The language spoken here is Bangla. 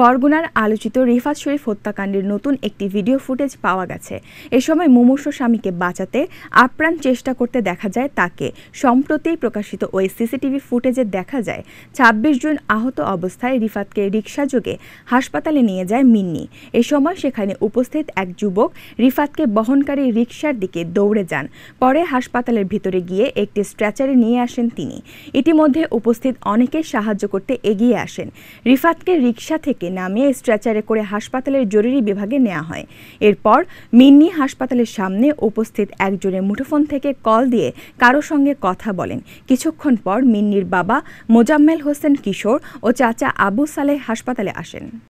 বরগুনার আলোচিত রিফাত শরীফ হত্যাকাণ্ডের নতুন একটি ভিডিও ফুটেজ পাওয়া গেছে এ সময় মুমূর্ষ স্বামীকে বাঁচাতে আপ্রাণ চেষ্টা করতে দেখা যায় তাকে সম্প্রতি প্রকাশিত ওই সিসিটিভি ফুটেজে দেখা যায় ২৬ জুন আহত অবস্থায় রিফাতকে যোগে হাসপাতালে নিয়ে যায় মিন্নি এ সময় সেখানে উপস্থিত এক যুবক রিফাতকে বহনকারী রিক্সার দিকে দৌড়ে যান পরে হাসপাতালের ভিতরে গিয়ে একটি স্ট্রেচারে নিয়ে আসেন তিনি ইতিমধ্যে উপস্থিত অনেকে সাহায্য করতে এগিয়ে আসেন রিফাতকে রিক্সা থেকে তাকে নামিয়ে স্ট্রেচারে করে হাসপাতালের জরুরি বিভাগে নেওয়া হয় এরপর মিন্নি হাসপাতালের সামনে উপস্থিত একজনের মুঠোফোন থেকে কল দিয়ে কারো সঙ্গে কথা বলেন কিছুক্ষণ পর মিন্নির বাবা মোজাম্মেল হোসেন কিশোর ও চাচা আবু সালেহ হাসপাতালে আসেন